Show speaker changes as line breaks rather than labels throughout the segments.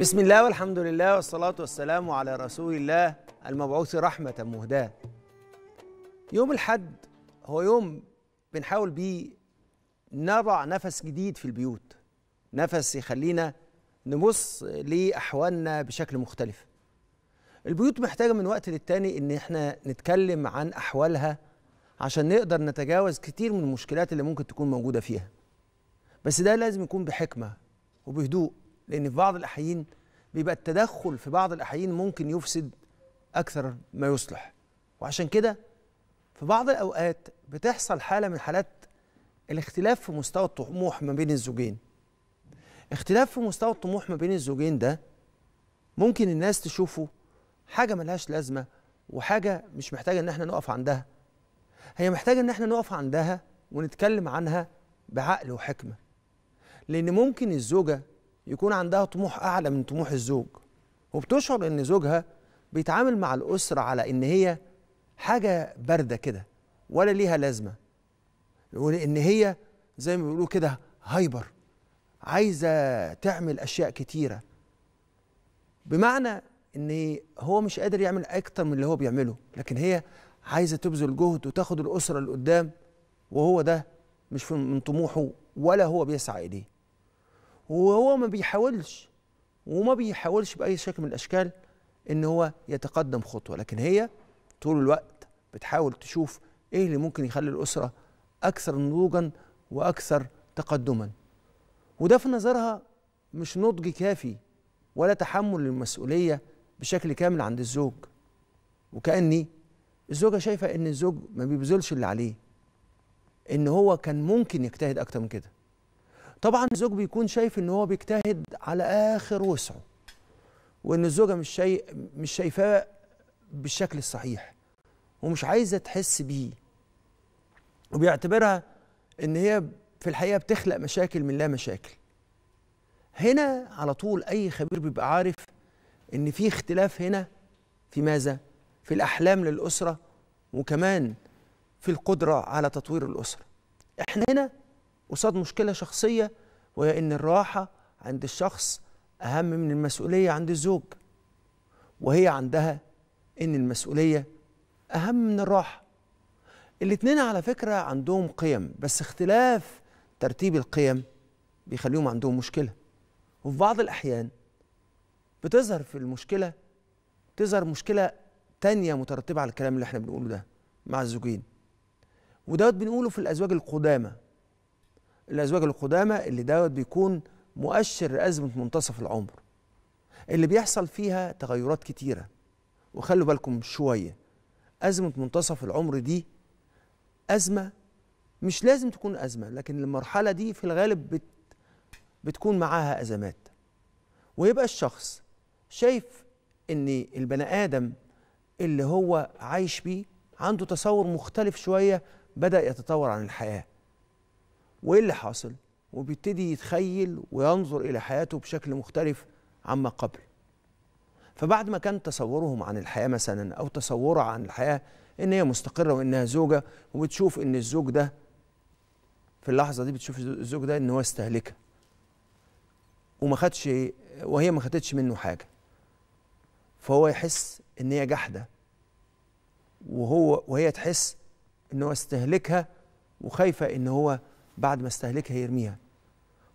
بسم الله والحمد لله والصلاة والسلام على رسول الله المبعوث رحمة مهداة يوم الحد هو يوم بنحاول بيه نضع نفس جديد في البيوت نفس يخلينا نبص لأحوالنا بشكل مختلف البيوت محتاجة من وقت للتاني إن إحنا نتكلم عن أحوالها عشان نقدر نتجاوز كتير من المشكلات اللي ممكن تكون موجودة فيها بس ده لازم يكون بحكمة وبهدوء لان في بعض الاحيان بيبقى التدخل في بعض الاحيان ممكن يفسد اكثر ما يصلح وعشان كده في بعض الاوقات بتحصل حاله من حالات الاختلاف في مستوى الطموح ما بين الزوجين اختلاف في مستوى الطموح ما بين الزوجين ده ممكن الناس تشوفه حاجه ملهاش لازمه وحاجه مش محتاجه ان احنا نقف عندها هي محتاجه ان احنا نقف عندها ونتكلم عنها بعقل وحكمه لان ممكن الزوجه يكون عندها طموح اعلى من طموح الزوج وبتشعر ان زوجها بيتعامل مع الاسره على ان هي حاجه بارده كده ولا ليها لازمه وان هي زي ما بيقولوا كده هايبر عايزه تعمل اشياء كتيره بمعنى ان هو مش قادر يعمل اكتر من اللي هو بيعمله لكن هي عايزه تبذل جهد وتاخد الاسره لقدام وهو ده مش من طموحه ولا هو بيسعى اليه وهو ما بيحاولش وما بيحاولش باي شكل من الاشكال ان هو يتقدم خطوه لكن هي طول الوقت بتحاول تشوف ايه اللي ممكن يخلي الاسره اكثر نضوجا واكثر تقدما وده في نظرها مش نضج كافي ولا تحمل للمسؤوليه بشكل كامل عند الزوج وكاني الزوجه شايفه ان الزوج ما بيبذلش اللي عليه ان هو كان ممكن يجتهد اكتر من كده طبعا الزوج بيكون شايف ان هو بيجتهد على اخر وسعه وان الزوجه مش شاي مش شايفاه بالشكل الصحيح ومش عايزه تحس بيه وبيعتبرها ان هي في الحقيقه بتخلق مشاكل من لا مشاكل هنا على طول اي خبير بيبقى عارف ان في اختلاف هنا في ماذا في الاحلام للاسره وكمان في القدره على تطوير الاسره احنا هنا قصاد مشكله شخصيه وهي ان الراحه عند الشخص اهم من المسؤوليه عند الزوج وهي عندها ان المسؤوليه اهم من الراحه الاتنين على فكره عندهم قيم بس اختلاف ترتيب القيم بيخليهم عندهم مشكله وفي بعض الاحيان بتظهر في المشكله تظهر مشكله تانية مترتبه على الكلام اللي احنا بنقوله ده مع الزوجين ودوت بنقوله في الازواج القدامى الازواج القدامى اللي دوت بيكون مؤشر لازمه منتصف العمر اللي بيحصل فيها تغيرات كتيره وخلوا بالكم شويه ازمه منتصف العمر دي ازمه مش لازم تكون ازمه لكن المرحله دي في الغالب بت بتكون معاها ازمات ويبقى الشخص شايف ان البني ادم اللي هو عايش بيه عنده تصور مختلف شويه بدا يتطور عن الحياه وايه اللي حاصل وبيبتدي يتخيل وينظر الى حياته بشكل مختلف عما قبل فبعد ما كان تصورهم عن الحياه مثلا او تصورها عن الحياه ان هي مستقره وانها زوجه وبتشوف ان الزوج ده في اللحظه دي بتشوف الزوج ده ان هو استهلكها وما خدش وهي ما خدتش منه حاجه فهو يحس ان هي جحده وهو وهي تحس ان هو استهلكها وخايفه ان هو بعد ما استهلكها يرميها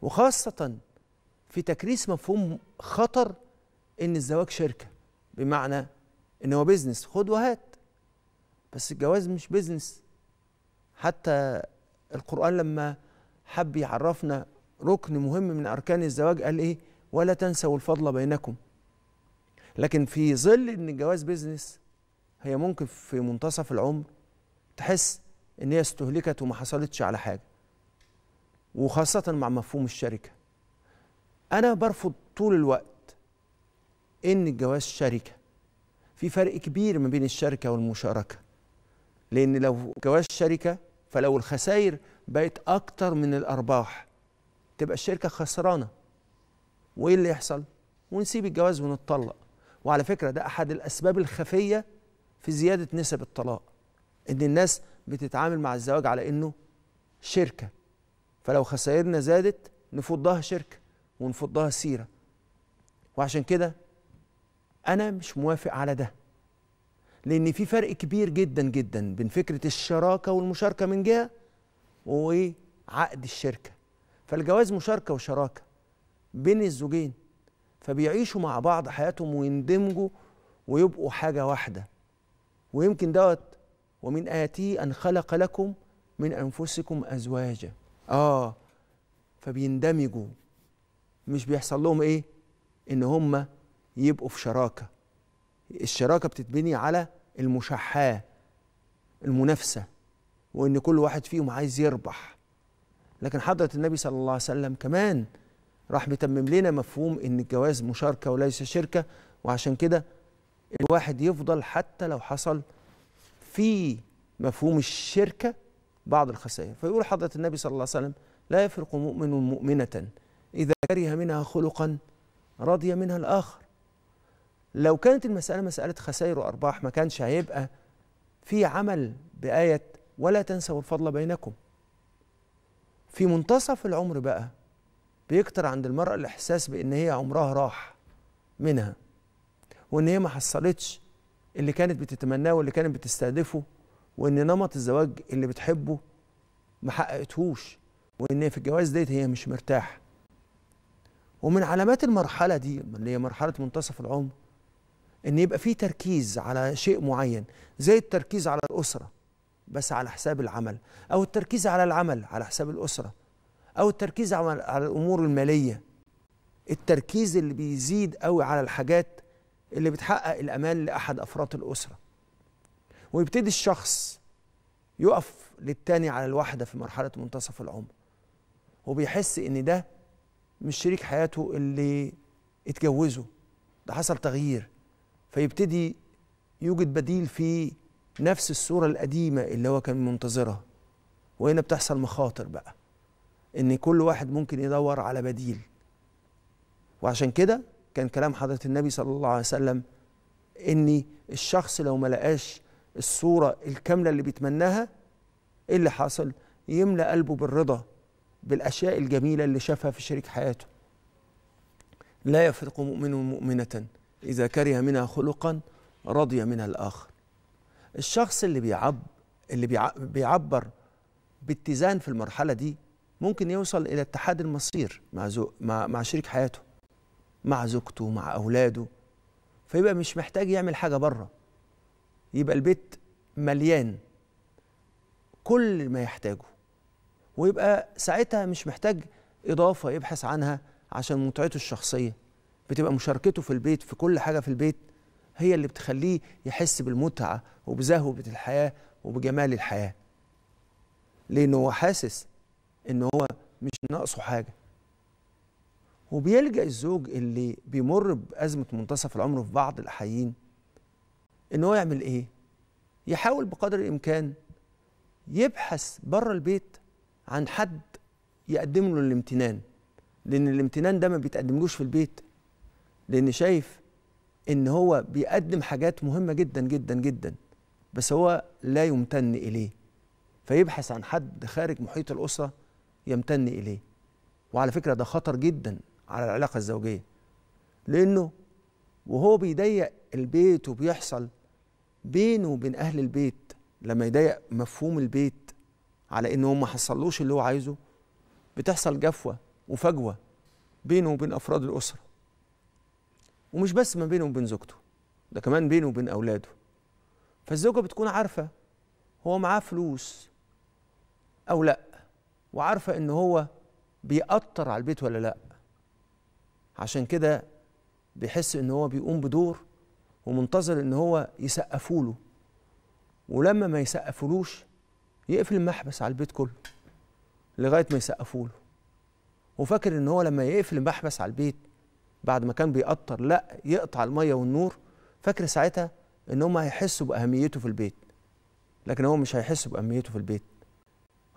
وخاصة في تكريس مفهوم خطر إن الزواج شركة بمعنى إن هو بيزنس خد وهات بس الجواز مش بيزنس حتى القرآن لما حب يعرفنا ركن مهم من أركان الزواج قال إيه ولا تنسوا الفضل بينكم لكن في ظل إن الجواز بيزنس هي ممكن في منتصف العمر تحس إن هي استهلكت وما حصلتش على حاجة وخاصة مع مفهوم الشركة أنا برفض طول الوقت إن الجواز شركة في فرق كبير ما بين الشركة والمشاركة لأن لو جواز شركة فلو الخسائر بقت أكتر من الأرباح تبقى الشركة خسرانة وإيه اللي يحصل؟ ونسيب الجواز ونتطلق وعلى فكرة ده أحد الأسباب الخفية في زيادة نسب الطلاق إن الناس بتتعامل مع الزواج على إنه شركة فلو خسائرنا زادت نفضها شركة ونفضها سيرة وعشان كده أنا مش موافق على ده لأن في فرق كبير جدا جدا بين فكرة الشراكة والمشاركة من جهة وعقد الشركة فالجواز مشاركة وشراكة بين الزوجين فبيعيشوا مع بعض حياتهم ويندمجوا ويبقوا حاجة واحدة ويمكن دوت ومن آياته أن خلق لكم من أنفسكم أزواجا اه فبيندمجوا مش بيحصل لهم ايه ان هم يبقوا في شراكه الشراكه بتتبني على المشحاه المنافسه وان كل واحد فيهم عايز يربح لكن حضره النبي صلى الله عليه وسلم كمان راح بيتمم لنا مفهوم ان الجواز مشاركه وليس شركه وعشان كده الواحد يفضل حتى لو حصل في مفهوم الشركه بعض الخسائر فيقول حضرة النبي صلى الله عليه وسلم لا يفرق مؤمن مؤمنة إذا كره منها خلقا رضي منها الآخر لو كانت المسألة مسألة خسائر وأرباح ما كانش هيبقى في عمل بآية ولا تنسوا الفضل بينكم في منتصف العمر بقى بيكتر عند المرأة الإحساس بإن هي عمرها راح منها وإن هي ما حصلتش اللي كانت بتتمناه واللي كانت بتستهدفه وان نمط الزواج اللي بتحبه ما حققتهوش وان في الجواز ديت هي مش مرتاحه ومن علامات المرحله دي اللي هي مرحله منتصف العمر ان يبقى في تركيز على شيء معين زي التركيز على الاسره بس على حساب العمل او التركيز على العمل على حساب الاسره او التركيز على الامور الماليه التركيز اللي بيزيد قوي على الحاجات اللي بتحقق الامان لاحد افراد الاسره ويبتدي الشخص يقف للتاني على الواحده في مرحلة منتصف العمر وبيحس إن ده مش شريك حياته اللي اتجوزه ده حصل تغيير فيبتدي يوجد بديل في نفس الصورة القديمة اللي هو كان منتظرها وهنا بتحصل مخاطر بقى إن كل واحد ممكن يدور على بديل وعشان كده كان كلام حضرة النبي صلى الله عليه وسلم إن الشخص لو ما لقاش الصورة الكاملة اللي بيتمناها إيه اللي حصل؟ يملى قلبه بالرضا بالأشياء الجميلة اللي شافها في شريك حياته لا يفرق مؤمن مؤمنة إذا كره منها خلقا رضي منها الآخر الشخص اللي بيعب اللي بيعبر باتزان في المرحلة دي ممكن يوصل إلى اتحاد المصير مع, زو... مع... مع شريك حياته مع زوجته مع أولاده فيبقى مش محتاج يعمل حاجة بره يبقى البيت مليان كل ما يحتاجه ويبقى ساعتها مش محتاج إضافة يبحث عنها عشان متعته الشخصية بتبقى مشاركته في البيت في كل حاجة في البيت هي اللي بتخليه يحس بالمتعة وبزهوة الحياة وبجمال الحياة لأنه هو حاسس إن هو مش ناقصه حاجة وبيلجأ الزوج اللي بيمر بأزمة منتصف العمر في بعض الأحيين ان هو يعمل ايه يحاول بقدر الامكان يبحث بره البيت عن حد يقدم له الامتنان لان الامتنان ده ما بيتقدملوش في البيت لان شايف ان هو بيقدم حاجات مهمه جدا جدا جدا بس هو لا يمتن اليه فيبحث عن حد خارج محيط الاسره يمتن اليه وعلى فكره ده خطر جدا على العلاقه الزوجيه لانه وهو بيضيق البيت وبيحصل بينه وبين اهل البيت لما يضايق مفهوم البيت على ان هم ما حصلوش اللي هو عايزه بتحصل جفوه وفجوه بينه وبين افراد الاسره ومش بس ما بينه وبين زوجته ده كمان بينه وبين اولاده فالزوجه بتكون عارفه هو معاه فلوس او لا وعارفه ان هو بيأثر على البيت ولا لا عشان كده بيحس ان هو بيقوم بدور ومنتظر ان هو يسقفوا له ولما ما يسقفولوش يقفل المحبس على البيت كله لغايه ما يسقفوا له وفاكر ان هو لما يقفل المحبس على البيت بعد ما كان بيقطر لا يقطع الميه والنور فاكر ساعتها ان هم هيحسوا باهميته في البيت لكن هو مش هيحس باهميته في البيت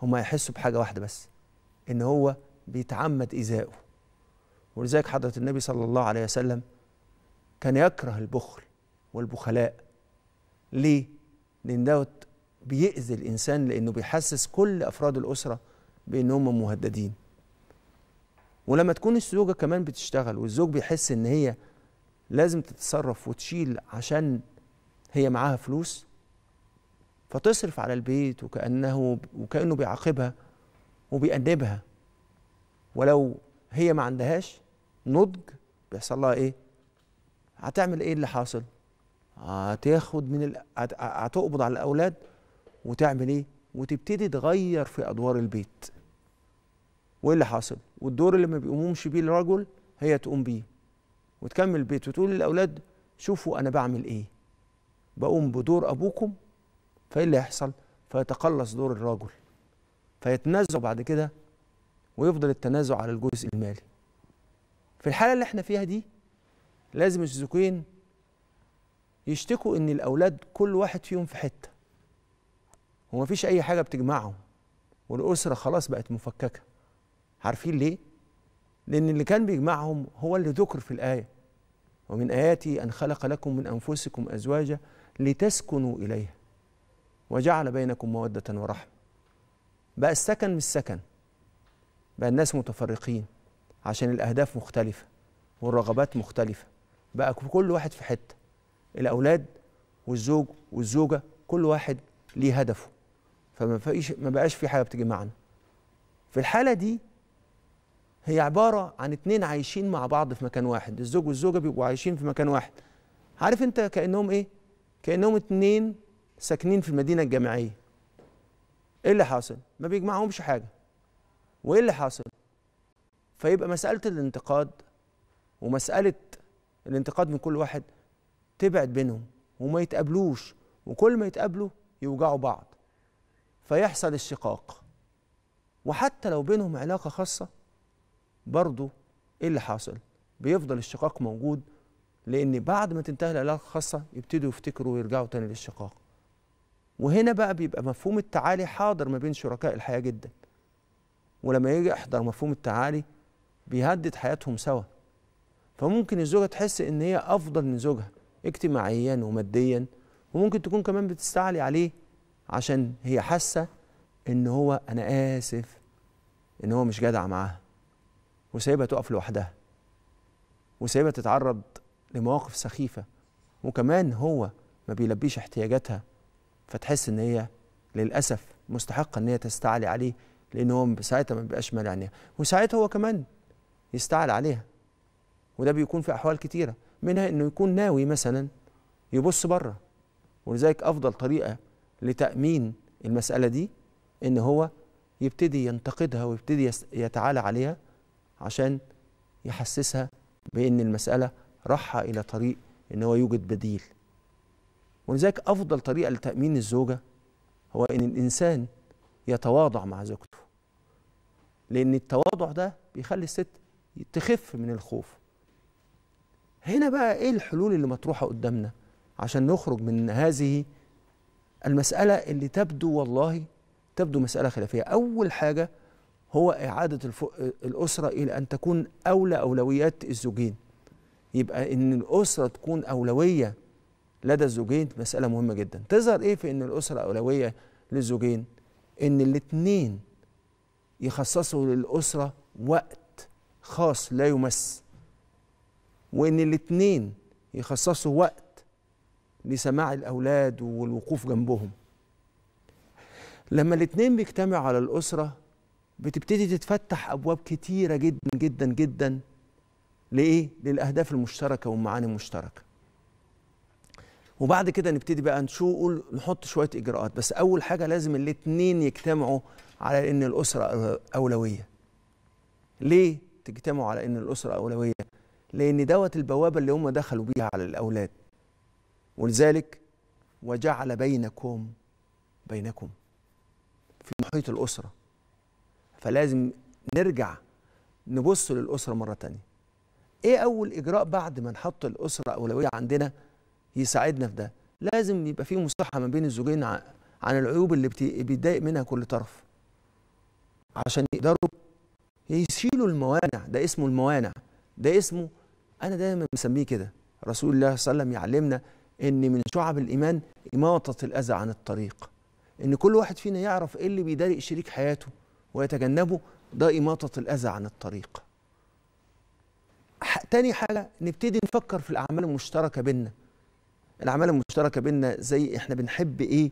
هم هيحسوا بحاجه واحده بس ان هو بيتعمد ايذائه ولذلك حضره النبي صلى الله عليه وسلم كان يكره البخل والبخلاء ليه؟ لأن دوت بيأذي الإنسان لأنه بيحسس كل أفراد الأسرة بأن مهددين ولما تكون الزوجة كمان بتشتغل والزوج بيحس إن هي لازم تتصرف وتشيل عشان هي معاها فلوس فتصرف على البيت وكأنه وكأنه بيعاقبها وبيأنبها ولو هي ما عندهاش نضج بيحصل لها إيه؟ هتعمل إيه اللي حاصل؟ هتاخد من ال... هتقبض على الاولاد وتعمل ايه وتبتدي تغير في ادوار البيت وايه اللي حاصل والدور اللي ما بيقوموش بيه الرجل هي تقوم بيه وتكمل البيت وتقول للاولاد شوفوا انا بعمل ايه بقوم بدور ابوكم فايه اللي هيحصل فيتقلص دور الرجل فيتنازعوا بعد كده ويفضل التنازع على الجزء المالي في الحاله اللي احنا فيها دي لازم الزوجين يشتكوا ان الاولاد كل واحد فيهم في حته ومفيش اي حاجه بتجمعهم والاسره خلاص بقت مفككه عارفين ليه لان اللي كان بيجمعهم هو اللي ذكر في الايه ومن اياتي ان خلق لكم من انفسكم ازواجا لتسكنوا اليها وجعل بينكم موده ورحمه بقى السكن مش سكن بقى الناس متفرقين عشان الاهداف مختلفه والرغبات مختلفه بقى كل واحد في حته الاولاد والزوج والزوجه كل واحد ليه هدفه فما فيش ما بقاش في حاجه بتجمعنا في الحاله دي هي عباره عن اتنين عايشين مع بعض في مكان واحد الزوج والزوجه بيبقوا عايشين في مكان واحد عارف انت كانهم ايه كانهم اتنين ساكنين في المدينه الجامعيه ايه اللي حاصل ما بيجمعهمش حاجه وايه اللي حاصل فيبقى مساله الانتقاد ومساله الانتقاد من كل واحد تبعد بينهم وما يتقابلوش وكل ما يتقابلوا يوجعوا بعض فيحصل الشقاق وحتى لو بينهم علاقة خاصة برضو ايه اللي حاصل بيفضل الشقاق موجود لان بعد ما تنتهي العلاقة الخاصة يبتدوا يفتكروا ويرجعوا تاني للشقاق وهنا بقى بيبقى مفهوم التعالي حاضر ما بين شركاء الحياة جدا ولما يجي يحضر مفهوم التعالي بيهدد حياتهم سوا فممكن الزوجة تحس ان هي افضل من زوجها اجتماعيا وماديا وممكن تكون كمان بتستعلي عليه عشان هي حاسه ان هو انا اسف ان هو مش جدع معاها وسايبها تقف لوحدها وسايبها تتعرض لمواقف سخيفه وكمان هو ما بيلبيش احتياجاتها فتحس ان هي للاسف مستحقه ان هي تستعلي عليه لان هو ساعتها ما بيبقاش مالي عينيها وساعتها هو كمان يستعلى عليها وده بيكون في احوال كتيره منها انه يكون ناوي مثلا يبص بره ولذلك افضل طريقه لتامين المساله دي ان هو يبتدي ينتقدها ويبتدي يتعالى عليها عشان يحسسها بان المساله راحه الى طريق ان هو يوجد بديل ولذلك افضل طريقه لتامين الزوجه هو ان الانسان يتواضع مع زوجته لان التواضع ده بيخلي الست تخف من الخوف هنا بقى ايه الحلول اللي مطروحه قدامنا عشان نخرج من هذه المساله اللي تبدو والله تبدو مساله خلافيه اول حاجه هو اعاده الاسره الى ان تكون اولى اولويات الزوجين يبقى ان الاسره تكون اولويه لدى الزوجين مساله مهمه جدا تظهر ايه في ان الاسره اولويه للزوجين ان الاثنين يخصصوا للاسره وقت خاص لا يمس وإن الاثنين يخصصوا وقت لسماع الأولاد والوقوف جنبهم لما الاثنين بيجتمعوا على الأسرة بتبتدي تتفتح أبواب كتيرة جدا جدا جدا لإيه؟ للأهداف المشتركة والمعاني المشتركة وبعد كده نبتدي بقى نشوق نحط شوية إجراءات بس أول حاجة لازم الاثنين يجتمعوا على إن الأسرة أولوية ليه تجتمعوا على إن الأسرة أولوية؟ لأن دوت البوابة اللي هم دخلوا بيها على الأولاد ولذلك وجعل بينكم بينكم في محيط الأسرة فلازم نرجع نبص للأسرة مرة تانية إيه أول إجراء بعد ما نحط الأسرة أولوية عندنا يساعدنا في ده لازم يبقى في مصحه ما بين الزوجين عن العيوب اللي بيتضايق منها كل طرف عشان يقدروا يشيلوا الموانع ده اسمه الموانع ده اسمه انا دايما بسميه كده رسول الله صلى الله عليه وسلم يعلمنا ان من شعب الايمان اماطه الاذى عن الطريق ان كل واحد فينا يعرف ايه اللي بيضايق شريك حياته ويتجنبه ده اماطه الاذى عن الطريق تاني حاجه نبتدي نفكر في الاعمال المشتركه بينا الاعمال المشتركه بينا زي احنا بنحب ايه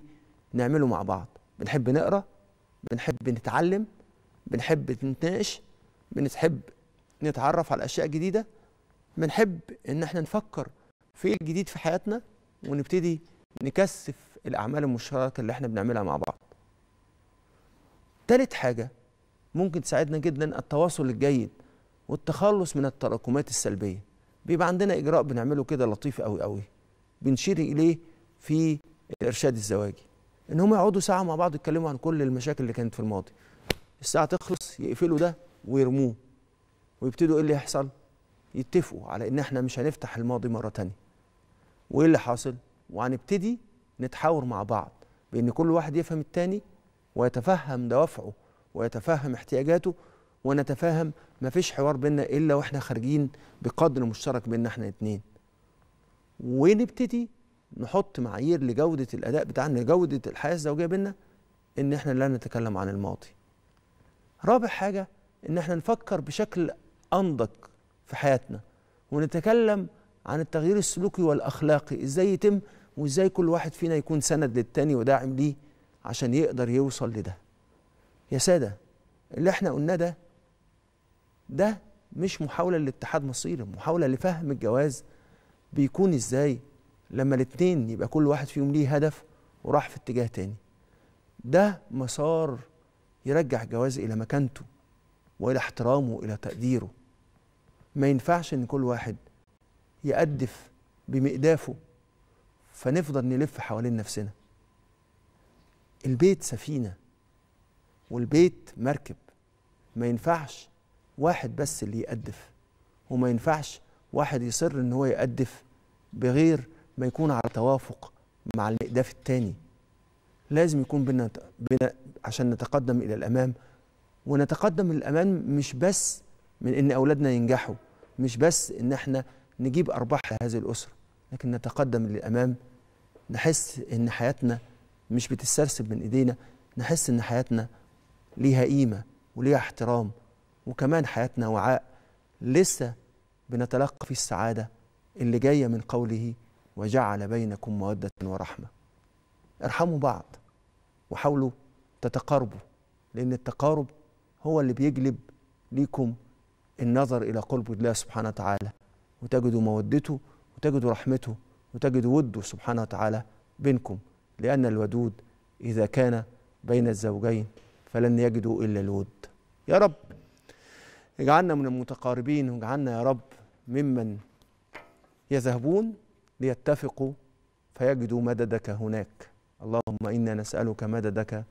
نعمله مع بعض بنحب نقرا بنحب نتعلم بنحب نتناقش بنحب نتعرف على اشياء جديده بنحب ان احنا نفكر في ايه الجديد في حياتنا ونبتدي نكثف الاعمال المشتركه اللي احنا بنعملها مع بعض تالت حاجه ممكن تساعدنا جدا التواصل الجيد والتخلص من التراكمات السلبيه بيبقى عندنا اجراء بنعمله كده لطيف قوي قوي بنشير اليه في الارشاد الزواجي ان هم يقعدوا ساعه مع بعض يتكلموا عن كل المشاكل اللي كانت في الماضي الساعه تخلص يقفلوا ده ويرموه ويبتدوا ايه اللي يحصل يتفقوا على ان احنا مش هنفتح الماضي مره تانية وايه اللي حاصل وهنبتدي نتحاور مع بعض بان كل واحد يفهم التاني ويتفهم دوافعه ويتفهم احتياجاته ونتفاهم مفيش حوار بينا الا واحنا خارجين بقدر مشترك بينا احنا اتنين ونبتدي نحط معايير لجوده الاداء بتاعنا لجوده الحياه الزوجيه بينا ان احنا لا نتكلم عن الماضي رابع حاجه ان احنا نفكر بشكل انضج في حياتنا ونتكلم عن التغيير السلوكي والاخلاقي ازاي يتم وازاي كل واحد فينا يكون سند للتاني وداعم ليه عشان يقدر يوصل لده يا ساده اللي احنا قلناه ده ده مش محاوله لاتحاد مصيري محاوله لفهم الجواز بيكون ازاي لما الاتنين يبقى كل واحد فيهم ليه هدف وراح في اتجاه تاني ده مسار يرجع الجواز الى مكانته والى احترامه والى تقديره ما ينفعش ان كل واحد يقدف بمقدافه فنفضل نلف حوالين نفسنا البيت سفينه والبيت مركب ما ينفعش واحد بس اللي يقدف وما ينفعش واحد يصر ان هو يقدف بغير ما يكون على توافق مع المقداف التاني لازم يكون بينا بينا عشان نتقدم الى الامام ونتقدم للامام مش بس من ان اولادنا ينجحوا مش بس ان احنا نجيب ارباح لهذه الاسره لكن نتقدم للامام نحس ان حياتنا مش بتتسرسب من ايدينا نحس ان حياتنا ليها قيمه وليها احترام وكمان حياتنا وعاء لسه بنتلقى في السعاده اللي جايه من قوله وجعل بينكم موده ورحمه ارحموا بعض وحاولوا تتقاربوا لان التقارب هو اللي بيجلب ليكم النظر إلى قرب الله سبحانه وتعالى وتجدوا مودته وتجدوا رحمته وتجدوا وده سبحانه وتعالى بينكم لأن الودود إذا كان بين الزوجين فلن يجدوا إلا الود يا رب اجعلنا من المتقاربين واجعلنا يا رب ممن يذهبون ليتفقوا فيجدوا مددك هناك اللهم إنا نسألك مددك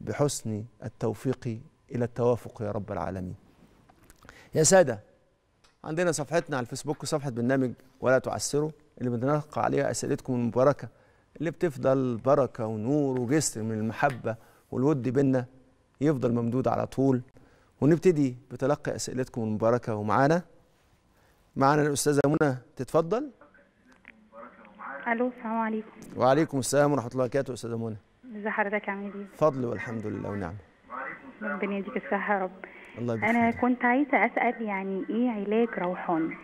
بحسن التوفيق إلى التوافق يا رب العالمين يا سادة عندنا صفحتنا على الفيسبوك صفحة برنامج ولا تعسروا اللي بنلقى عليها أسئلتكم المباركة اللي بتفضل بركة ونور وجسر من المحبة والود بينا يفضل ممدود على طول ونبتدي بتلقي أسئلتكم المباركة ومعانا معانا الأستاذة منى تتفضل
ألو السلام عليكم
وعليكم السلام ورحمة الله وبركاته أستاذة منى
ازي حضرتك عامل ايه؟
فضل والحمد لله ونعم
ربنا يديك الصحة يا رب الله يبارك انا كنت عايزه اسال يعني ايه علاج روحاني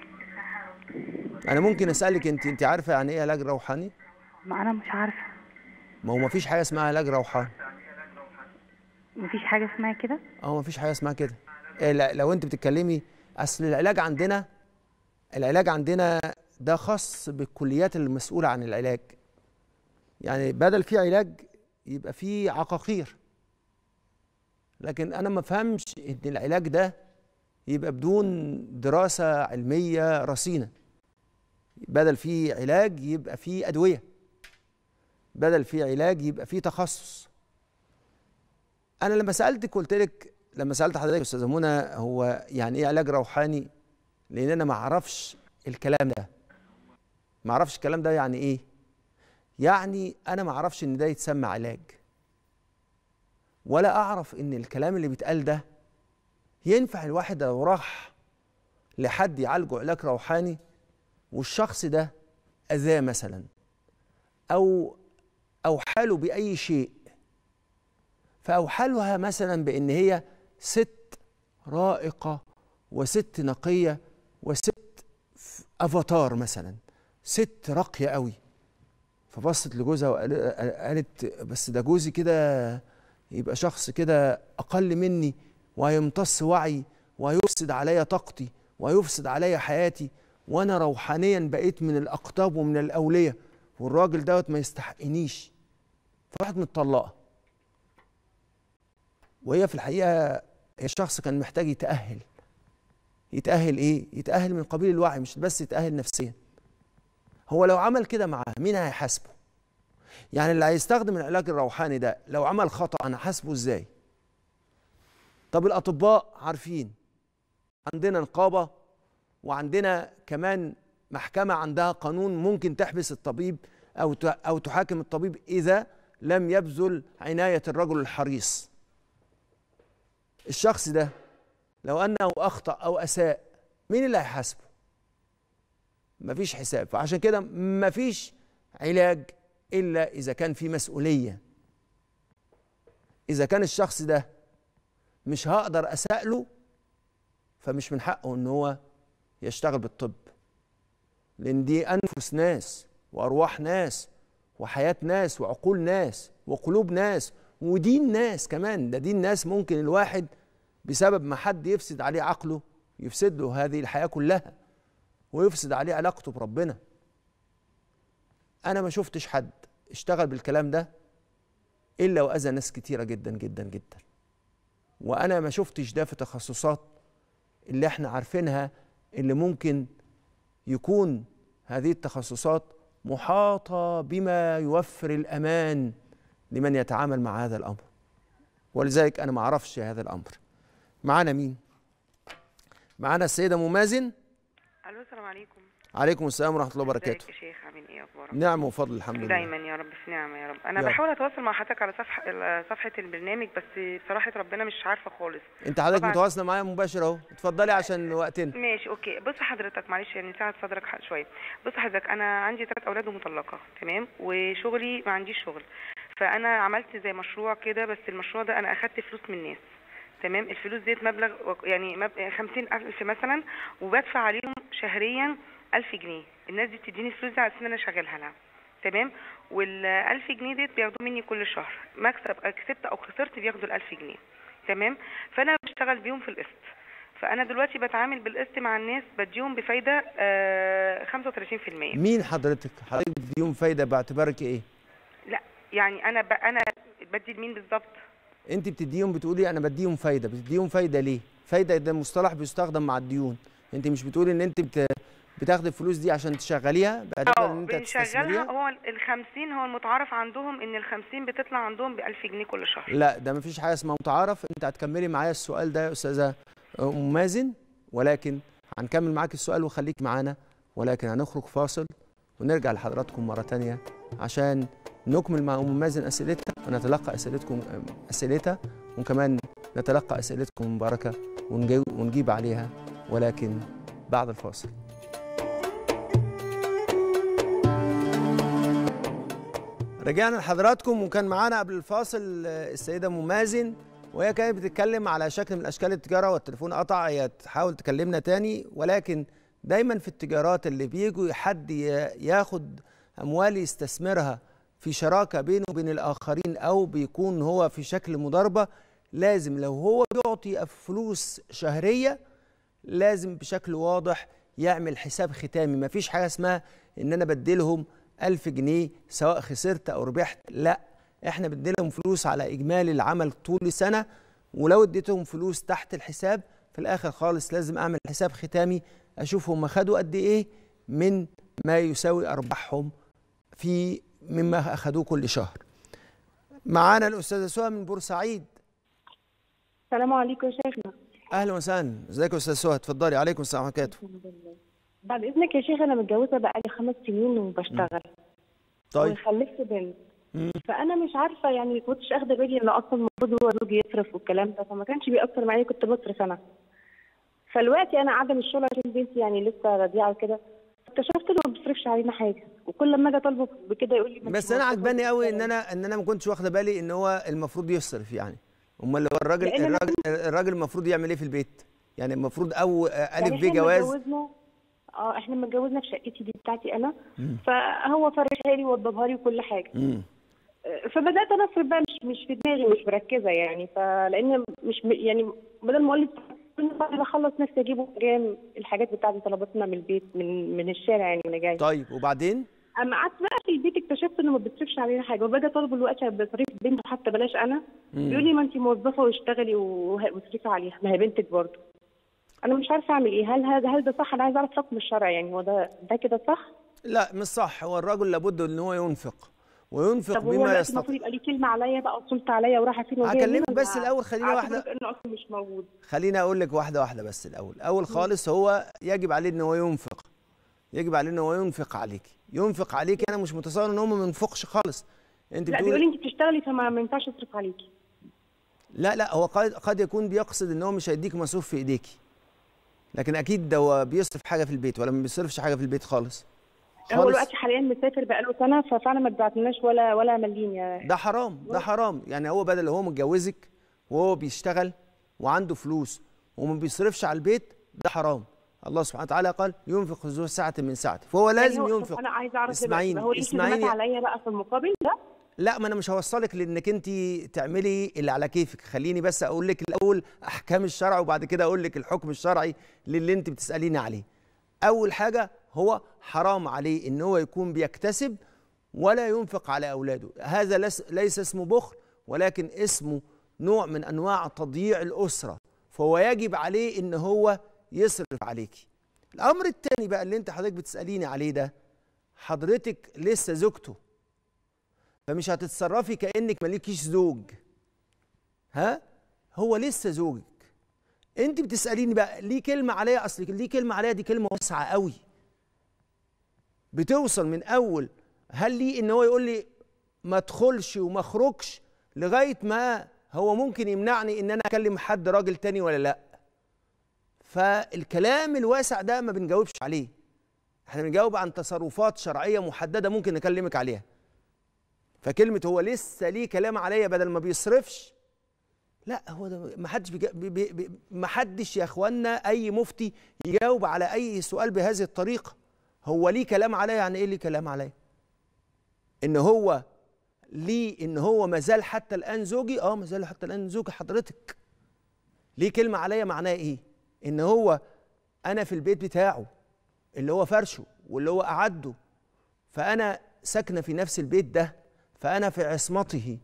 انا ممكن اسالك انت انت عارفه يعني ايه علاج روحاني
ما انا مش عارفه
ما هو مفيش حاجه اسمها علاج روحاني
مفيش حاجه اسمها كده
اه مفيش حاجه اسمها كده إيه لا لو انت بتتكلمي اصل العلاج عندنا العلاج عندنا ده خاص بالكليات المسؤوله عن العلاج يعني بدل في علاج يبقى في عقاقير لكن انا ما فهمش ان العلاج ده يبقى بدون دراسه علميه رصينه بدل في علاج يبقى في ادويه بدل في علاج يبقى في تخصص انا لما سالتك قلت لك لما سالت حضرتك استاذه منى هو يعني ايه علاج روحاني لان انا ما اعرفش الكلام ده ما اعرفش الكلام ده يعني ايه يعني انا ما اعرفش ان ده يتسمى علاج ولا اعرف ان الكلام اللي بيتقال ده ينفع الواحد لو راح لحد يعالجه علاج روحاني والشخص ده اذاه مثلا او حاله باي شيء فاوحالها مثلا بان هي ست رائقه وست نقيه وست افاتار مثلا ست راقيه قوي فبصت لجوزها وقالت بس ده جوزي كده يبقى شخص كده اقل مني وهيمتص وعي وهيفسد عليا طاقتي وهيفسد عليا حياتي وانا روحانيا بقيت من الاقطاب ومن الاوليه والراجل دوت ما يستحقنيش فراحت متطلقه وهي في الحقيقه الشخص كان محتاج يتاهل يتاهل ايه يتاهل من قبيل الوعي مش بس يتاهل نفسيا هو لو عمل كده معاها مين هيحاسبه يعني اللي هيستخدم العلاج الروحاني ده لو عمل خطأ أنا حاسبه إزاي طب الأطباء عارفين عندنا نقابة وعندنا كمان محكمة عندها قانون ممكن تحبس الطبيب أو أو تحاكم الطبيب إذا لم يبذل عناية الرجل الحريص الشخص ده لو أنه أخطأ أو أساء مين اللي هيحاسبه مفيش حساب فعشان كده مفيش علاج إلا إذا كان في مسؤولية إذا كان الشخص ده مش هقدر أسأله فمش من حقه إن هو يشتغل بالطب لأن دي أنفس ناس وأرواح ناس وحياة ناس وعقول ناس وقلوب ناس ودين ناس كمان ده دين ناس ممكن الواحد بسبب ما حد يفسد عليه عقله يفسد له هذه الحياة كلها ويفسد عليه علاقته بربنا أنا ما شفتش حد اشتغل بالكلام ده الا واذى ناس كتيره جدا جدا جدا وانا ما شفتش ده في تخصصات اللي احنا عارفينها اللي ممكن يكون هذه التخصصات محاطه بما يوفر الامان لمن يتعامل مع هذا الامر ولذلك انا ما اعرفش هذا الامر معانا مين معانا السيده ممازن
الو السلام عليكم
عليكم السلام ورحمه الله وبركاته ازيك يا شيخ عامل ايه اخبارك نعم وفضل الحمد لله دايما
يا رب في نعمه يا رب انا يا بحاول اتواصل مع حضرتك على صفحه صفحه البرنامج بس بصراحه ربنا مش عارفه خالص انت حضرتك متواصله
معايا مباشر اهو اتفضلي عشان وقتنا
ماشي اوكي بص حضرتك معلش يعني ساعد صدرك شويه بص حضرتك انا عندي ثلاث اولاد ومطلقه تمام وشغلي ما عنديش شغل فانا عملت زي مشروع كده بس المشروع ده انا اخدت فلوس من الناس تمام الفلوس ديت مبلغ يعني 50000 مثلا وبدفع عليهم شهريا 1000 جنيه الناس دي بتديني فلوس على اساس ان انا شغلها لها تمام وال1000 جنيه ديت بياخدوا مني كل شهر مكسب كسبت او خسرت بياخدوا ال1000 جنيه تمام فانا بشتغل بيهم في القسط فانا دلوقتي بتعامل بالقسط مع الناس بديهم بفايده آه 35% مين
حضرتك حضرتك بتديهم فايده باعتبارك ايه
لا يعني انا ب... انا بدي لمين بالظبط
انت بتديهم بتقولي انا بديهم فايده بتديهم فايده ليه فايده ده مصطلح بيستخدم مع الديون انت مش بتقولي ان انت بت... بتاخد الفلوس دي عشان تشغليها بدل آه، ان انت تشغلها
هو ال 50 هو المتعارف عندهم ان ال 50 بتطلع عندهم ب 1000 جنيه كل شهر
لا ده مفيش حاجه اسمها متعارف انت هتكملي معايا السؤال ده يا استاذه آه، ام مازن ولكن هنكمل معاك السؤال وخليك معانا ولكن هنخرج فاصل ونرجع لحضراتكم مره ثانيه عشان نكمل مع ام مازن اسئلتها ونتلقى اسئلتكم آه، اسئلتها وكمان نتلقى اسئلتكم مباركه ونجيب عليها ولكن بعد الفاصل رجعنا لحضراتكم وكان معانا قبل الفاصل السيدة ممازن وهي كانت بتتكلم على شكل من اشكال التجاره والتليفون قطع هي تحاول تكلمنا تاني ولكن دايما في التجارات اللي بيجوا حد ياخد اموال يستثمرها في شراكه بينه وبين الاخرين او بيكون هو في شكل مضاربه لازم لو هو بيعطي فلوس شهريه لازم بشكل واضح يعمل حساب ختامي مفيش حاجه اسمها ان انا بديلهم 1000 جنيه سواء خسرت أو ربحت لا احنا بنديلهم فلوس على إجمالي العمل طول سنة ولو اديتهم فلوس تحت الحساب في الآخر خالص لازم أعمل حساب ختامي أشوف هم خدوا قد إيه من ما يساوي أرباحهم في مما أخدوه كل شهر معانا الأستاذة سهى من بورسعيد السلام
عليكم يا شيخنا
اهلا وسهلا ازيك يا أستاذة سهى اتفضلي عليكم السلام ورحمه
الله بعد اذنك يا شيخ انا متجوزه بقى لي خمس سنين وبشتغل طيب وخلفت بنت فانا مش عارفه يعني ما كنتش اخده بالي ان اصلا المفروض هو زوجي يصرف والكلام ده فما كانش بيأثر معايا كنت بصرف انا فالوقتي انا قاعده من الشغل عشان بنتي يعني لسه رضيعه وكده اكتشفت انه ما بيصرفش علينا حاجه وكل لما اجي اطالبه بكده يقول لي بس انا عجباني
قوي ان انا ان انا ما كنتش واخده بالي ان هو المفروض يصرف يعني امال لو الراجل الراجل الراجل المفروض يعمل ايه في البيت يعني المفروض او الف يعني جواز
اه احنا لما اتجوزنا في شقتي دي بتاعتي انا فهو فرشها لي ووضبها لي وكل حاجه آه، فبدات انا اصرف بقى مش مش في دماغي مش مركزه يعني فلان مش يعني بدل ما اقول لك ما اخلص نفسي اجيبه جام الحاجات بتاعتي طلباتنا من البيت من من الشارع يعني وانا جاي طيب وبعدين؟ اما قعدت بقى في البيت اكتشفت انه ما بتصرفش علينا حاجه وباجي اطالبه دلوقتي بصريف بنته حتى بلاش انا بيقول لي ما انت موظفه واشتغلي واصرفي عليها ما هي بنتك برضه انا مش عارفه اعمل ايه هل هذا هل ده صح انا عايز اعرف حكم الشرع يعني هو ده ده كده صح
لا مش صح هو الراجل لابد ان هو ينفق وينفق بما يستطيع طب
هو يبقى ليه كلمه عليا بقى وصلت عليا وراح فين هكلمك بس الاول خلينا واحده انه اصلا مش موجود
خليني اقول لك واحده واحده بس الاول اول خالص هو يجب عليه ان هو ينفق يجب عليه ان هو ينفق عليك ينفق عليك انا مش متصور ان هو ما ينفقش خالص انت بتقولي لا بيقول انت
بتشتغلي فما ما ينفعش يصرف عليكي
لا لا هو قد يكون بيقصد ان هو مش هيديك مصروف في ايديكي لكن اكيد ده هو بيصرف حاجه في البيت ولا ما بيصرفش حاجه في البيت خالص هو دلوقتي
حاليا مسافر بقاله سنه ففعلا ما تبعتلناش ولا ولا مليم يعني
ده حرام ده حرام يعني هو بدل هو متجوزك وهو بيشتغل وعنده فلوس وما بيصرفش على البيت ده حرام الله سبحانه وتعالى قال ينفق ذو سعة من سعته فهو يعني لازم ينفق انا عايز اعرف اسمعيني هو اسمعيني عليا بقى في المقابل ده لا ما انا مش هوصلك لانك انت تعملي اللي على كيفك خليني بس اقول لك الاول احكام الشرع وبعد كده اقول لك الحكم الشرعي للي انت بتساليني عليه اول حاجه هو حرام عليه ان هو يكون بيكتسب ولا ينفق على اولاده هذا ليس اسمه بخل ولكن اسمه نوع من انواع تضييع الاسره فهو يجب عليه ان هو يصرف عليكي الامر الثاني بقى اللي انت حضرتك بتساليني عليه ده حضرتك لسه زوجته فمش هتتصرفي كانك مالكيش زوج ها هو لسه زوجك انت بتساليني بقى ليه كلمه عليا اصل ليه كلمه عليا دي كلمه واسعه قوي بتوصل من اول هل ليه ان هو يقول لي ما ادخلش وما اخرجش لغايه ما هو ممكن يمنعني ان انا اكلم حد راجل تاني ولا لا فالكلام الواسع ده ما بنجاوبش عليه احنا بنجاوب عن تصرفات شرعيه محدده ممكن نكلمك عليها فكلمه هو لسه ليه كلام عليا بدل ما بيصرفش لا هو ده ما حدش ما حدش يا اخوانا اي مفتي يجاوب على اي سؤال بهذه الطريقه هو ليه كلام عليا يعني ايه ليه كلام عليا ان هو ليه ان هو ما زال حتى الان زوجي اه ما زال حتى الان زوجي حضرتك ليه كلمه عليا معناها ايه ان هو انا في البيت بتاعه اللي هو فرشه واللي هو قعده فانا ساكنه في نفس البيت ده فأنا في عصمته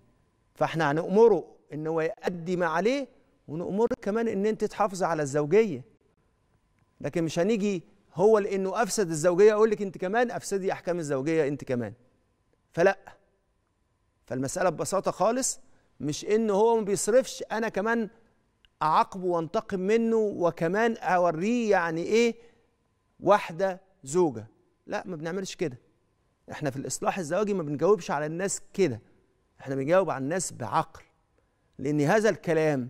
فاحنا هنأمره إن هو يأدي ما عليه ونأمرك كمان إن أنت تحافظي على الزوجية لكن مش هنيجي هو لأنه أفسد الزوجية أقول لك أنت كمان أفسدي أحكام الزوجية أنت كمان فلا فالمسألة ببساطة خالص مش إن هو ما بيصرفش أنا كمان أعاقبه وأنتقم منه وكمان أوريه يعني إيه واحدة زوجة لا ما بنعملش كده احنا في الاصلاح الزواجي ما بنجاوبش على الناس كده احنا بنجاوب على الناس بعقل لان هذا الكلام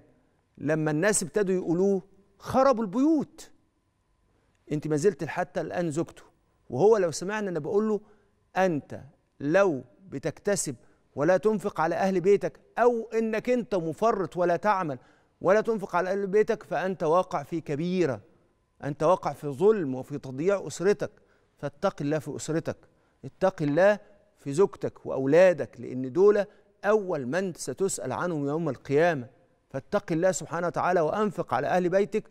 لما الناس ابتدوا يقولوه خربوا البيوت انت ما زلت حتى الان زوجته وهو لو سمعنا انا بقول له انت لو بتكتسب ولا تنفق على اهل بيتك او انك انت مفرط ولا تعمل ولا تنفق على اهل بيتك فانت واقع في كبيره انت واقع في ظلم وفي تضييع اسرتك فاتق الله في اسرتك اتق الله في زوجتك وأولادك لأن دول أول من ستسأل عنهم يوم القيامة فاتق الله سبحانه وتعالى وأنفق على أهل بيتك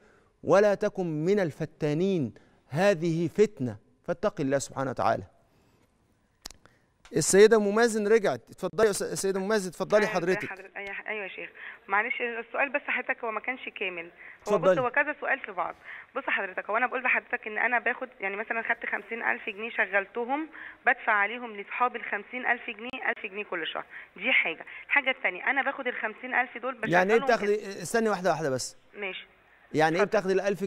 ولا تكن من الفتانين هذه فتنة فاتق الله سبحانه وتعالى السيده ممازن رجعت اتفضلي يا ام ممازن اتفضلي أيوة، حضرتك
ايوه يا شيخ معلش السؤال بس حضرتك هو ما كانش كامل هو بص هو كذا سؤال في بعض بص حضرتك هو انا بقول لحضرتك ان انا باخد يعني مثلا خدت 50000 جنيه شغلتهم بدفع عليهم لاصحابي ال 50000 جنيه 1000 جنيه كل شهر دي حاجه الحاجه الثانيه انا باخد ال 50000 دول بس يعني ايه بتاخدي استني
واحده واحده بس ماشي يعني ايه بتاخدي ال 1000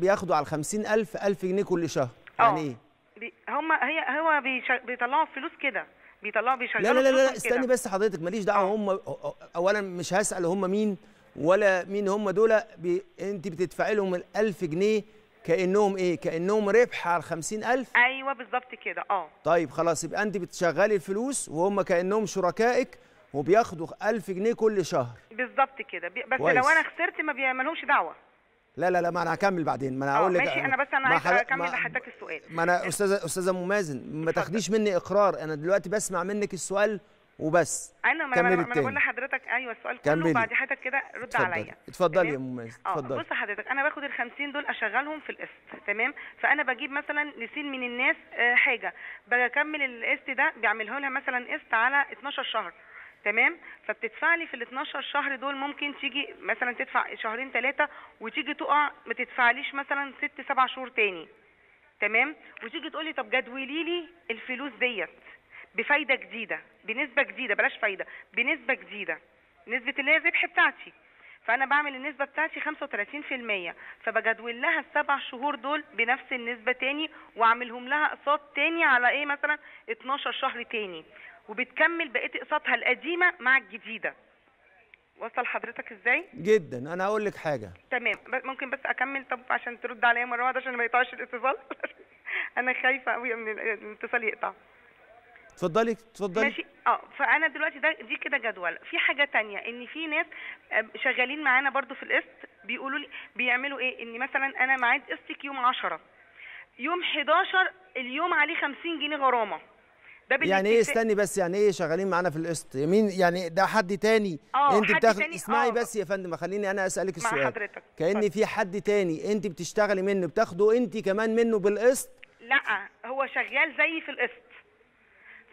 بياخدوا على ال 50000 1000 جنيه كل شهر يعني آه. ايه
بي هم هي هو بيطلعوا فلوس كده بيطلعوا بيشغلوا لا لا لا, لا استني
بس حضرتك ماليش دعوه هم اولا مش هسال هم مين ولا مين هم دول بي... انت بتدفعي لهم ال 1000 جنيه كانهم ايه كانهم ربح على 50000
ايوه بالظبط كده اه
طيب خلاص يبقى انت بتشغلي الفلوس وهم كانهم شركائك وبياخدوا 1000 جنيه كل شهر
بالظبط كده بس ويس. لو انا خسرت ما بيعملهمش دعوه
لا لا لا ما انا هكمل بعدين ما انا آه، هقول لك ماشي انا بس انا عايز اكمل لحضرتك السؤال ما انا استاذه استاذه ام مازن ما تاخديش مني اقرار انا دلوقتي بسمع منك السؤال وبس انا ما انا بقول
لحضرتك ايوه السؤال كله بعد حضرتك كده رد عليا
اتفضلي يا ام مازن آه، اتفضلي بص
حضرتك انا باخد ال 50 دول اشغلهم في القسط تمام فانا بجيب مثلا لسين من الناس آه، حاجه بكمل القسط ده بيعمله لها مثلا قسط على 12 شهر تمام فبتدفع لي في ال 12 شهر دول ممكن تيجي مثلا تدفع شهرين ثلاثه وتيجي تقع ما تدفعليش مثلا ست سبع شهور تاني تمام وتيجي تقول لي طب جدولي لي الفلوس ديت بفايده جديده بنسبه جديده بلاش فايده بنسبه جديده نسبه اللي هي الربح بتاعتي فانا بعمل النسبه بتاعتي 35% فبجدول لها السبع شهور دول بنفس النسبه تاني واعملهم لها اقساط تاني على ايه مثلا 12 شهر تاني وبتكمل بقيه اقساطها القديمه مع الجديده وصل حضرتك ازاي
جدا انا هقول لك حاجه
تمام ممكن بس اكمل طب عشان ترد عليا مره واحده عشان ما يقطعش الاتصال انا خايفه قوي من الاتصال يقطع
اتفضلي اتفضلي ماشي
اه فانا دلوقتي ده دي كده جدول في حاجه تانية ان في ناس آه، شغالين معانا برضو في القسط بيقولوا لي بيعملوا ايه ان مثلا انا معاد قسطك يوم 10 يوم 11 اليوم عليه 50 جنيه غرامه ده يعني ايه استني
بس يعني ايه شغالين معانا في القسط مين يعني ده حد تاني آه، انت بتاخد تاني اسمعي آه. بس يا فندم خليني انا اسالك السؤال مع حضرتك كان في حد تاني انت بتشتغلي منه بتاخده انت كمان منه بالقسط
لا هو شغال زي في القسط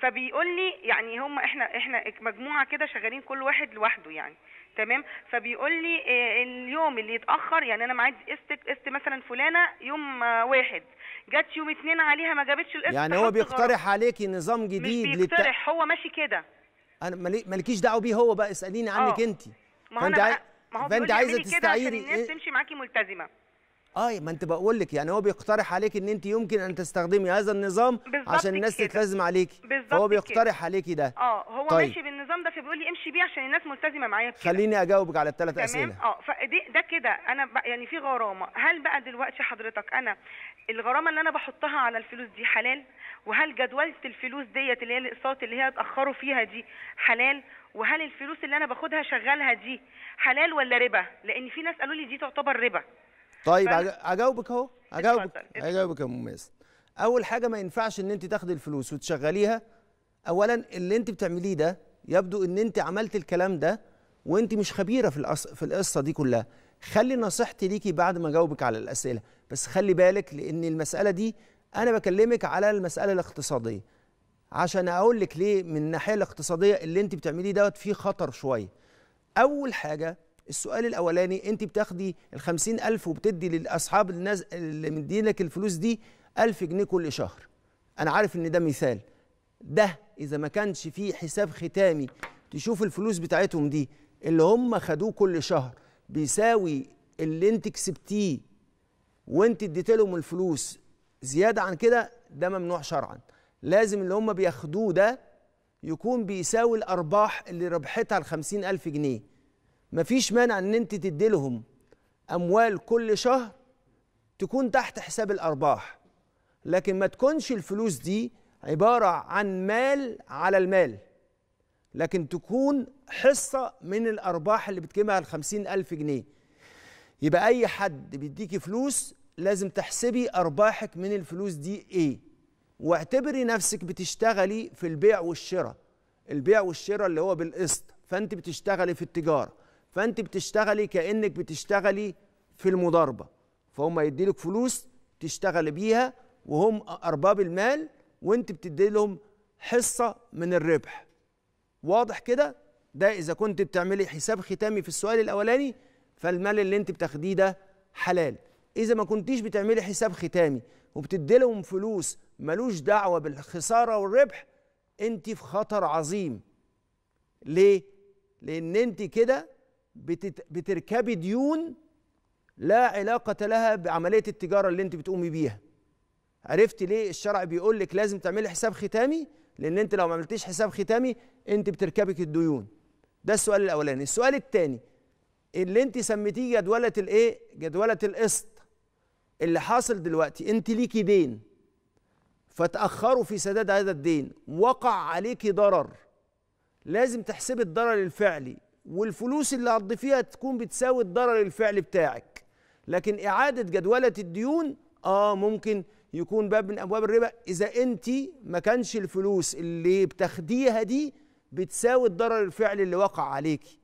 فبيقول لي يعني هم احنا احنا مجموعه كده شغالين كل واحد لوحده يعني تمام فبيقول لي آه، اليوم اللي يتاخر يعني انا معايا قسط قسط مثلا فلانه يوم آه، واحد جت يوم اثنين عليها ما جابتش القسط يعني هو بيقترح غرب.
عليكي نظام جديد مش بيقترح
للت... هو ماشي كده
انا مالكيش دعوه بيه هو بقى اساليني عنك انت ما هو انت ما هو فانت عايزه تستعيري الناس إيه؟
تمشي معاكي ملتزمه
اي آه، ما انت بقول لك يعني هو بيقترح عليك ان انت يمكن ان تستخدمي هذا النظام عشان الناس تلتزم عليكي هو بيقترح عليكي ده اه هو طيب. ماشي
بالنظام ده فبيقول لي امشي بيه عشان الناس ملتزمه معايا بكده
خليني اجاوبك على الثلاث اسئله اه
فدي ده كده انا يعني في غرامه هل بقى دلوقتي حضرتك انا الغرامه اللي انا بحطها على الفلوس دي حلال وهل جدولة الفلوس ديت اللي هي الاقساط اللي هي اتاخروا فيها دي حلال وهل الفلوس اللي انا باخدها شغالها دي حلال ولا ربا لان في ناس قالوا لي دي تعتبر ربا
طيب اجاوبك اهو اجاوبك اجاوبك يا ام اول حاجه ما ينفعش ان انت تاخدي الفلوس وتشغليها اولا اللي انت بتعمليه ده يبدو ان انت عملت الكلام ده وانت مش خبيره في الأص... في القصه دي كلها خلي نصيحتي ليكي بعد ما اجاوبك على الاسئله بس خلي بالك لان المساله دي انا بكلمك على المساله الاقتصاديه عشان اقول لك ليه من الناحيه الاقتصاديه اللي انت بتعمليه دوت فيه خطر شويه اول حاجه السؤال الاولاني انت بتاخدي ال 50000 وبتدي لاصحاب الناس اللي مدينك الفلوس دي 1000 جنيه كل شهر انا عارف ان ده مثال ده اذا ما كانش فيه حساب ختامي تشوف الفلوس بتاعتهم دي اللي هم خدوه كل شهر بيساوي اللي انت كسبتيه وانت اديت لهم الفلوس زياده عن كده ده ممنوع شرعا لازم اللي هم بياخدوه ده يكون بيساوي الارباح اللي ربحتها ال 50000 جنيه مفيش مانع ان انت تدي لهم اموال كل شهر تكون تحت حساب الارباح لكن ما تكونش الفلوس دي عباره عن مال على المال لكن تكون حصه من الارباح اللي بتجيبها الخمسين 50000 جنيه يبقى اي حد بيديكي فلوس لازم تحسبي ارباحك من الفلوس دي ايه واعتبري نفسك بتشتغلي في البيع والشراء البيع والشراء اللي هو بالقسط فانت بتشتغلي في التجاره فانت بتشتغلي كانك بتشتغلي في المضاربه فهم يديلك فلوس تشتغلي بيها وهم ارباب المال وانت بتدي لهم حصه من الربح واضح كده ده اذا كنت بتعملي حساب ختامي في السؤال الاولاني فالمال اللي انت بتاخديه ده حلال اذا ما كنتيش بتعملي حساب ختامي وبتدي لهم فلوس ملوش دعوه بالخساره والربح انت في خطر عظيم ليه لان انت كده بتركبي ديون لا علاقة لها بعملية التجارة اللي انت بتقومي بيها عرفت ليه الشرع بيقول لك لازم تعملي حساب ختامي لان انت لو ما عملتيش حساب ختامي انت بتركبك الديون ده السؤال الاولاني السؤال الثاني اللي انت سميتيه جدولة الايه جدولة القسط اللي حاصل دلوقتي انت ليكي دين فتأخروا في سداد هذا الدين وقع عليكي ضرر لازم تحسبي الضرر الفعلي والفلوس اللي هتضيفيها تكون بتساوي الضرر الفعلي بتاعك لكن إعادة جدولة الديون آه ممكن يكون باب من أبواب الربا إذا أنت ما كانش الفلوس اللي بتاخديها دي بتساوي الضرر الفعلي اللي وقع عليكي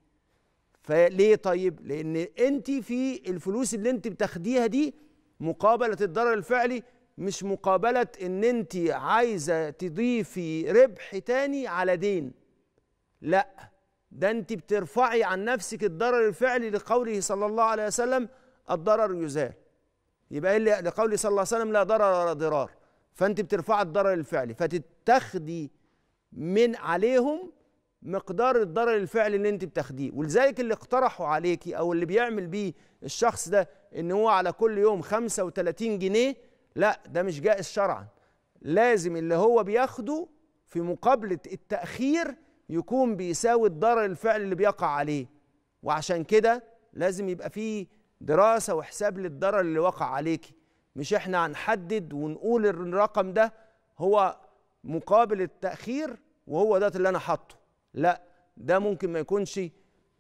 فليه طيب لأن أنت في الفلوس اللي أنت بتاخديها دي مقابلة الضرر الفعلي مش مقابلة ان انت عايزة تضيفي ربح تاني على دين لا ده انت بترفعي عن نفسك الضرر الفعلي لقوله صلى الله عليه وسلم الضرر يزال يبقى إيه اللي لقوله صلى الله عليه وسلم لا ضرر ولا ضرار فانت بترفعي الضرر الفعلي فتتخذي من عليهم مقدار الضرر الفعلي اللي انت بتاخديه ولذلك اللي اقترحوا عليكي او اللي بيعمل بيه الشخص ده ان هو على كل يوم 35 جنيه لا ده مش جائز شرعا لازم اللي هو بياخده في مقابله التاخير يكون بيساوي الضرر الفعلي اللي بيقع عليه وعشان كده لازم يبقى فيه دراسة وحساب للضرر اللي وقع عليكي مش احنا هنحدد ونقول الرقم ده هو مقابل التأخير وهو ده اللي أنا حاطه لا ده ممكن ما يكونش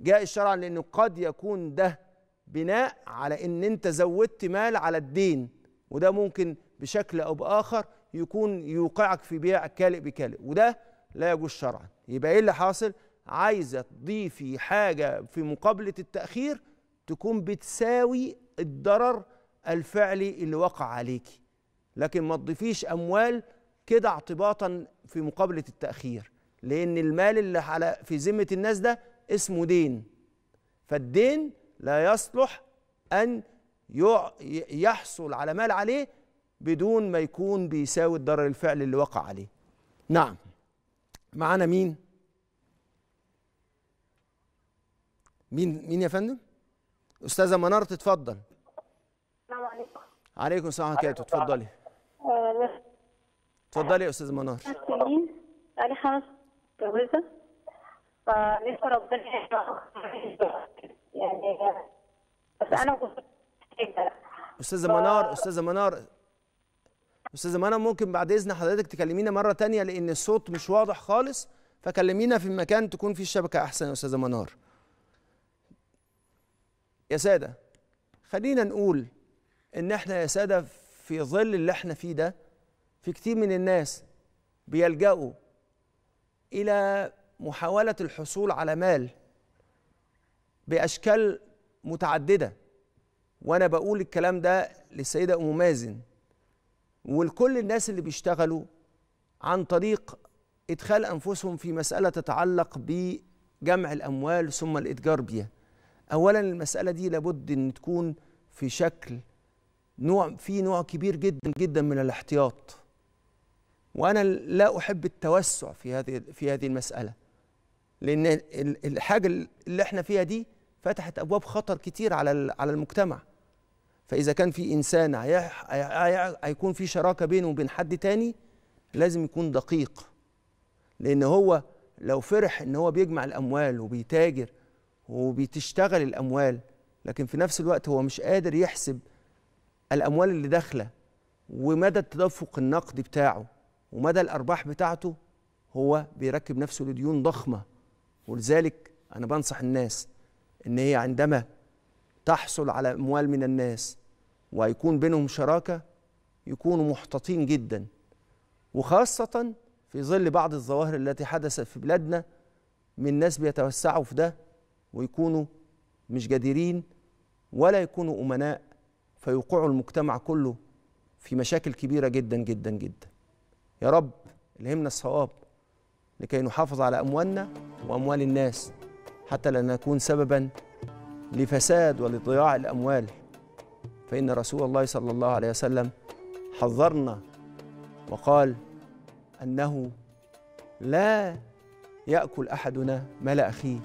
جائز شرعا لأنه قد يكون ده بناء على إن أنت زودت مال على الدين وده ممكن بشكل أو بآخر يكون يوقعك في بيع كالئ بكالئ وده لا يجوز شرعا يبقى ايه اللي حاصل عايزه تضيفي حاجه في مقابله التاخير تكون بتساوي الضرر الفعلي اللي وقع عليكي لكن ما تضيفيش اموال كده اعتباطا في مقابله التاخير لان المال اللي على في ذمه الناس ده اسمه دين فالدين لا يصلح ان يحصل على مال عليه بدون ما يكون بيساوي الضرر الفعلي اللي وقع عليه نعم معانا مين مين مين يا فندم استاذه منار تتفضل السلام عليكم عليكم السلام ورحمه الله اتفضلي اتفضلي يا استاذه منار
ربنا يعني
بس انا استاذه منار استاذه منار استاذه منى ممكن بعد اذن حضرتك تكلمينا مره تانية لان الصوت مش واضح خالص فكلمينا في مكان تكون فيه الشبكه احسن يا استاذه منار يا ساده خلينا نقول ان احنا يا ساده في ظل اللي احنا فيه ده في كتير من الناس بيلجأوا الى محاوله الحصول على مال باشكال متعدده وانا بقول الكلام ده للسيده ام مازن ولكل الناس اللي بيشتغلوا عن طريق ادخال انفسهم في مساله تتعلق بجمع الاموال ثم الاتجار بها اولا المساله دي لابد ان تكون في شكل نوع في نوع كبير جدا جدا من الاحتياط وانا لا احب التوسع في هذه في هذه المساله لان الحاجه اللي احنا فيها دي فتحت ابواب خطر كتير على على المجتمع فاذا كان في انسان هيكون في شراكه بينه وبين حد تاني لازم يكون دقيق لان هو لو فرح ان هو بيجمع الاموال وبيتاجر وبتشتغل الاموال لكن في نفس الوقت هو مش قادر يحسب الاموال اللي داخله ومدى التدفق النقدي بتاعه ومدى الارباح بتاعته هو بيركب نفسه لديون ضخمه ولذلك انا بنصح الناس ان هي عندما تحصل على اموال من الناس وهيكون بينهم شراكة يكونوا محتاطين جدا وخاصة في ظل بعض الظواهر التي حدثت في بلادنا من ناس بيتوسعوا في ده ويكونوا مش جديرين ولا يكونوا أمناء فيوقعوا المجتمع كله في مشاكل كبيرة جدا جدا جدا يا رب الهمنا الصواب لكي نحافظ على أموالنا وأموال الناس حتى لا نكون سببا لفساد ولضياع الأموال فإن رسول الله صلى الله عليه وسلم حذرنا وقال أنه لا يأكل أحدنا مال أخيه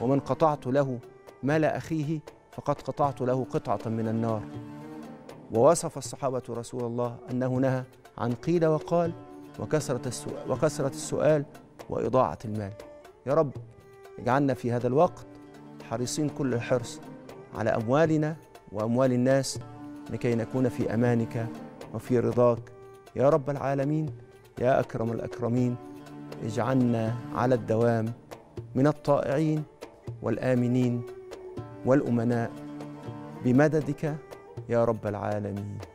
ومن قطعت له مال أخيه فقد قطعت له قطعة من النار ووصف الصحابة رسول الله أنه نهى عن قيل وقال وكثرة السؤال, وكثرة السؤال وإضاعة المال يا رب اجعلنا في هذا الوقت حريصين كل الحرص على أموالنا وأموال الناس لكي نكون في أمانك وفي رضاك يا رب العالمين يا أكرم الأكرمين اجعلنا على الدوام من الطائعين والآمنين والأمناء بمددك يا رب العالمين